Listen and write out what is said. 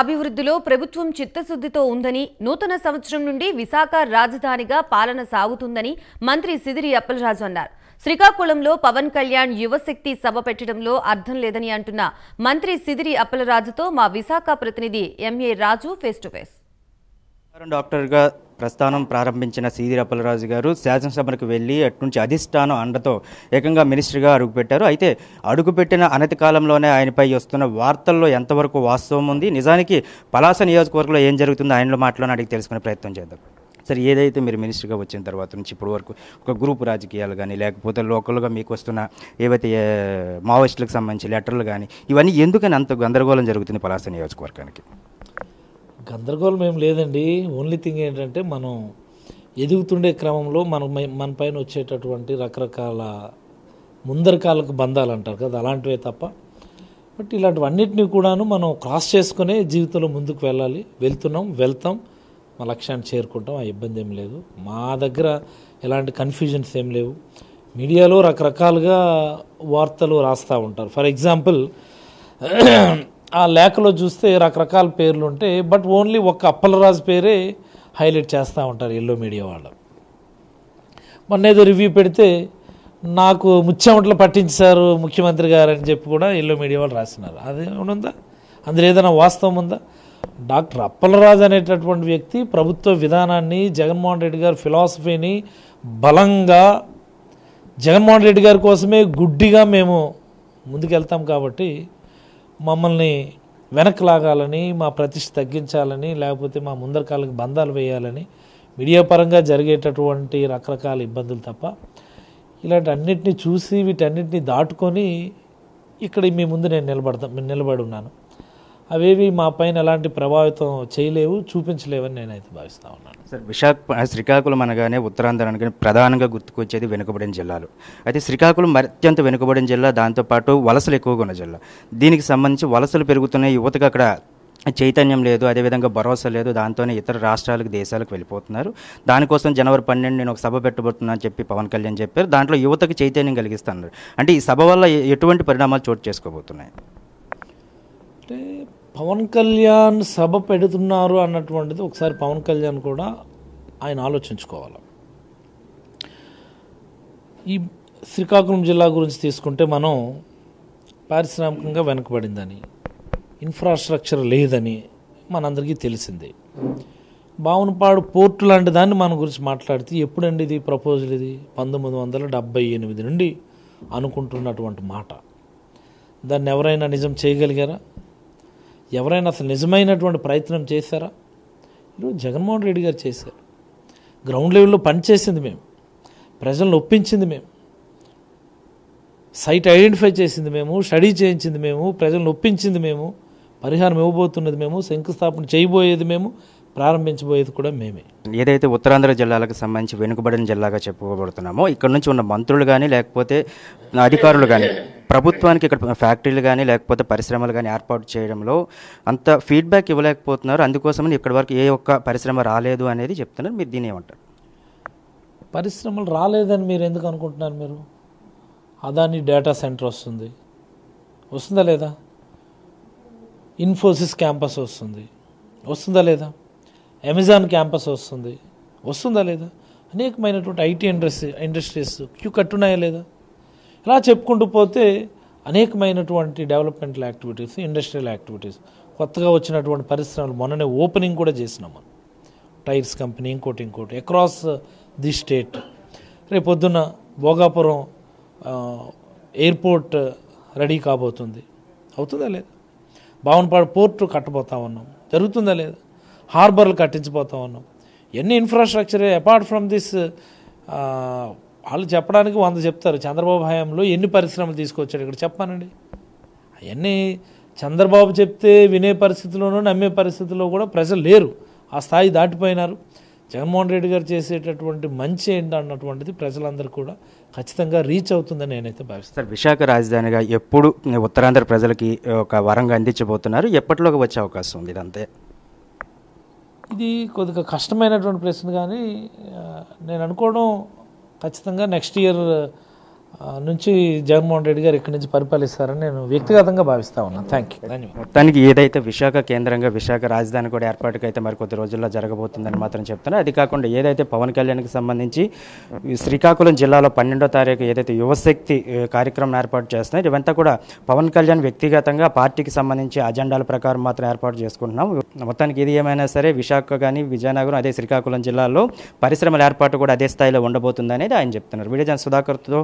అభివృద్ధిలో ప్రభుత్వం చిత్తశుద్ధితో ఉందని నూతన సంవత్సరం నుండి విశాఖ రాజధానిగా పాలన సాగుతుందని మంత్రి సిదిరి అప్పలరాజు అన్నారు శ్రీకాకుళంలో పవన్ కళ్యాణ్ యువశక్తి సభ పెట్టడంలో అర్థం లేదని అంటున్న మంత్రి సిదిరి అప్పలరాజుతో మా విశాఖ ప్రతినిధి M A Raju face to face డాక్టర్గా ప్రస్థానం ప్రారంభించిన సీది రప్పలరాజు గారు శాసనసభకు వెళ్ళి నుంచి అధిష్టానం అండతో ఏకంగా మినిస్టర్గా అడుగుపెట్టారు అయితే అడుగుపెట్టిన అనతి కాలంలోనే ఆయనపై వస్తున్న వార్తల్లో ఎంతవరకు వాస్తవం ఉంది నిజానికి పలాస నియోజకవర్గంలో ఏం జరుగుతుందో ఆయనలో మాటలను అడిగి తెలుసుకునే ప్రయత్నం చేద్దాం సరే ఏదైతే మీరు మినిస్టర్గా వచ్చిన తర్వాత నుంచి ఇప్పటి వరకు ఒక గ్రూప్ రాజకీయాలు కానీ లేకపోతే లోకల్గా మీకు వస్తున్న ఏవైతే మావోయిస్టులకు సంబంధించి లెటర్లు కానీ ఇవన్నీ ఎందుకని అంత గందరగోళం జరుగుతుంది పలాస నియోజకవర్గానికి గందరగోళం ఏం లేదండి ఓన్లీ థింగ్ ఏంటంటే మనం ఎదుగుతుండే క్రమంలో మన మన పైన వచ్చేటటువంటి రకరకాల ముందరకాలకు బంధాలు అంటారు కదా అలాంటివే తప్ప బట్ ఇలాంటివన్నిటిని కూడాను మనం క్రాస్ చేసుకునే జీవితంలో ముందుకు వెళ్ళాలి వెళ్తున్నాం వెళ్తాం మా లక్ష్యాన్ని చేరుకుంటాం ఆ ఇబ్బంది ఏం లేదు మా దగ్గర ఎలాంటి కన్ఫ్యూజన్స్ ఏం లేవు మీడియాలో రకరకాలుగా వార్తలు రాస్తూ ఉంటారు ఫర్ ఎగ్జాంపుల్ ఆ లేఖలో చూస్తే రకరకాల పేర్లు ఉంటాయి బట్ ఓన్లీ ఒక్క అప్పలరాజు పేరే హైలైట్ చేస్తూ ఉంటారు ఎల్లో మీడియా వాళ్ళు మొన్న ఏదో రివ్యూ పెడితే నాకు ముచ్చెమట్లు పట్టించారు ముఖ్యమంత్రి గారు అని చెప్పి కూడా ఎల్లో మీడియా వాళ్ళు రాసినారు అది ఉందా అందులో ఏదైనా వాస్తవం ఉందా డాక్టర్ అప్పలరాజు అనేటటువంటి వ్యక్తి ప్రభుత్వ విధానాన్ని జగన్మోహన్ రెడ్డి గారి ఫిలాసఫీని బలంగా జగన్మోహన్ రెడ్డి గారి కోసమే గుడ్డిగా మేము ముందుకెళ్తాం కాబట్టి మమ్మల్ని వెనక్కి లాగాలని మా ప్రతిష్ట తగ్గించాలని లేకపోతే మా ముందరకాలకు బంధాలు వేయాలని మీడియా పరంగా జరిగేటటువంటి రకరకాల ఇబ్బందులు తప్ప ఇలాంటి అన్నింటినీ చూసి వీటన్నిటిని దాటుకొని ఇక్కడ మీ ముందు నేను నిలబడతా నిలబడి ఉన్నాను అవేవి మా పైన ఎలాంటి ప్రభావితం చేయలేవు చూపించలేవని నేనైతే భావిస్తా ఉన్నాను సార్ విశాఖ శ్రీకాకుళం అనగానే ఉత్తరాంధ్ర అనగానే ప్రధానంగా గుర్తుకొచ్చేది వెనుకబడిన జిల్లాలు అయితే శ్రీకాకుళం అత్యంత వెనుకబడిన జిల్లా దాంతోపాటు వలసలు ఎక్కువగా ఉన్న జిల్లా దీనికి సంబంధించి వలసలు పెరుగుతున్న యువతకు అక్కడ చైతన్యం లేదు అదేవిధంగా భరోసా లేదు దాంతోనే ఇతర రాష్ట్రాలకు దేశాలకు వెళ్ళిపోతున్నారు దానికోసం జనవరి పన్నెండు నేను ఒక సభ పెట్టబోతున్నా అని చెప్పి పవన్ కళ్యాణ్ చెప్పారు దాంట్లో యువతకు చైతన్యం కలిగిస్తున్నారు అంటే ఈ సభ వల్ల ఎటువంటి పరిణామాలు చోటు చేసుకోబోతున్నాయి పవన్ కళ్యాణ్ సభ పెడుతున్నారు అన్నటువంటిది ఒకసారి పవన్ కళ్యాణ్ కూడా ఆయన ఆలోచించుకోవాలి ఈ శ్రీకాకుళం జిల్లా గురించి తీసుకుంటే మనం పారిశ్రామికంగా వెనుకబడిందని ఇన్ఫ్రాస్ట్రక్చర్ లేదని మనందరికీ తెలిసింది బావునపాడు పోర్టు లాంటి దాన్ని మన గురించి మాట్లాడితే ఎప్పుడండి ఇది ప్రపోజల్ ఇది పంతొమ్మిది వందల డెబ్బై ఎనిమిది నుండి అనుకుంటున్నటువంటి మాట దాన్ని ఎవరైనా నిజం చేయగలిగారా ఎవరైనా అసలు నిజమైనటువంటి ప్రయత్నం చేశారా ఈరోజు జగన్మోహన్ రెడ్డి గారు చేశారు గ్రౌండ్ లెవెల్లో పనిచేసింది మేము ప్రజలను ఒప్పించింది మేము సైట్ ఐడెంటిఫై చేసింది మేము స్టడీ చేయించింది మేము ప్రజలను ఒప్పించింది మేము పరిహారం ఇవ్వబోతున్నది మేము శంకుస్థాపన చేయబోయేది మేము ప్రారంభించబోయేది కూడా మేమే ఏదైతే ఉత్తరాంధ్ర జిల్లాలకు సంబంధించి వెనుకబడిన జిల్లాగా చెప్పుకోబడుతున్నామో ఇక్కడ నుంచి ఉన్న మంత్రులు కానీ లేకపోతే అధికారులు కానీ ప్రభుత్వానికి ఇక్కడ ఫ్యాక్టరీలు కానీ లేకపోతే పరిశ్రమలు కానీ ఏర్పాటు చేయడంలో అంత ఫీడ్బ్యాక్ ఇవ్వలేకపోతున్నారు అందుకోసమని ఇక్కడి వరకు ఏ ఒక్క పరిశ్రమ రాలేదు అనేది చెప్తున్నారు మీరు దీని ఏమంటారు పరిశ్రమలు రాలేదని మీరు ఎందుకు అనుకుంటున్నారు మీరు అదాని డేటా సెంటర్ వస్తుంది వస్తుందా లేదా ఇన్ఫోసిస్ క్యాంపస్ వస్తుంది వస్తుందా లేదా అమెజాన్ క్యాంపస్ వస్తుంది వస్తుందా లేదా అనేకమైనటువంటి ఐటీ ఇండస్ట్రీ ఇండస్ట్రీస్ క్యూ కట్టున్నాయా లేదా ఇలా చెప్పుకుంటూ పోతే అనేకమైనటువంటి డెవలప్మెంటల్ యాక్టివిటీస్ ఇండస్ట్రియల్ యాక్టివిటీస్ కొత్తగా వచ్చినటువంటి పరిశ్రమలు మొన్ననే ఓపెనింగ్ కూడా చేసినాం మనం టైర్స్ కంపెనీ ఇంకోటి ఇంకోటి అక్రాస్ ది స్టేట్ రేపు పొద్దున్న భోగాపురం ఎయిర్పోర్ట్ రెడీ కాబోతుంది అవుతుందా లేదు బావనపాడు పోర్టు కట్టబోతా ఉన్నాం జరుగుతుందా లేదా హార్బర్లు కట్టించిపోతా ఉన్నాం ఎన్ని ఇన్ఫ్రాస్ట్రక్చర్ అపార్ట్ ఫ్రమ్ దిస్ వాళ్ళు చెప్పడానికి వంద చెప్తారు చంద్రబాబు హయాంలో ఎన్ని పరిశ్రమలు తీసుకొచ్చాడు ఇక్కడ చెప్పానండి అవన్నీ చంద్రబాబు చెప్తే వినే పరిస్థితిలోనూ నమ్మే పరిస్థితిలో కూడా ప్రజలు లేరు ఆ స్థాయి దాటిపోయినారు జగన్మోహన్ రెడ్డి గారు చేసేటటువంటి మంచి ఏంటన్నటువంటిది ప్రజలందరూ కూడా ఖచ్చితంగా రీచ్ అవుతుందని నేనైతే భావిస్తాను విశాఖ రాజధానిగా ఎప్పుడు ఉత్తరాంధ్ర ప్రజలకి ఒక వరంగా అందించబోతున్నారు ఎప్పటిలోకి వచ్చే అవకాశం ఉంది ఇదంతే ఇది కొద్దిగా కష్టమైనటువంటి ప్రశ్న కానీ నేను అనుకోవడం ఖచ్చితంగా నెక్స్ట్ ఇయర్ నుంచి జగన్మోహన్ రెడ్డి గారు ఇక్కడి నుంచి పరిపాలిస్తారని నేను వ్యక్తిగతంగా భావిస్తా ఉన్నాను థ్యాంక్ యూ ధన్యవాదం మొత్తానికి ఏదైతే విశాఖ కేంద్రంగా విశాఖ రాజధాని కూడా ఏర్పాటుకు అయితే మరి కొద్ది రోజుల్లో జరగబోతుందని మాత్రం చెప్తున్నాను అది కాకుండా ఏదైతే పవన్ కళ్యాణ్కి సంబంధించి శ్రీకాకుళం జిల్లాలో పన్నెండో తారీఖు ఏదైతే యువశక్తి కార్యక్రమం ఏర్పాటు చేస్తున్నాయి ఇవంతా కూడా పవన్ కళ్యాణ్ వ్యక్తిగతంగా పార్టీకి సంబంధించి అజెండాల ప్రకారం మాత్రం ఏర్పాటు చేసుకుంటున్నాం మొత్తానికి ఇది ఏమైనా సరే విశాఖ కానీ విజయనగరం అదే శ్రీకాకుళం జిల్లాలో పరిశ్రమల ఏర్పాటు కూడా అదే స్థాయిలో ఉండబోతుందనేది ఆయన చెప్తున్నారు విడిజన్ సుధాకర్తో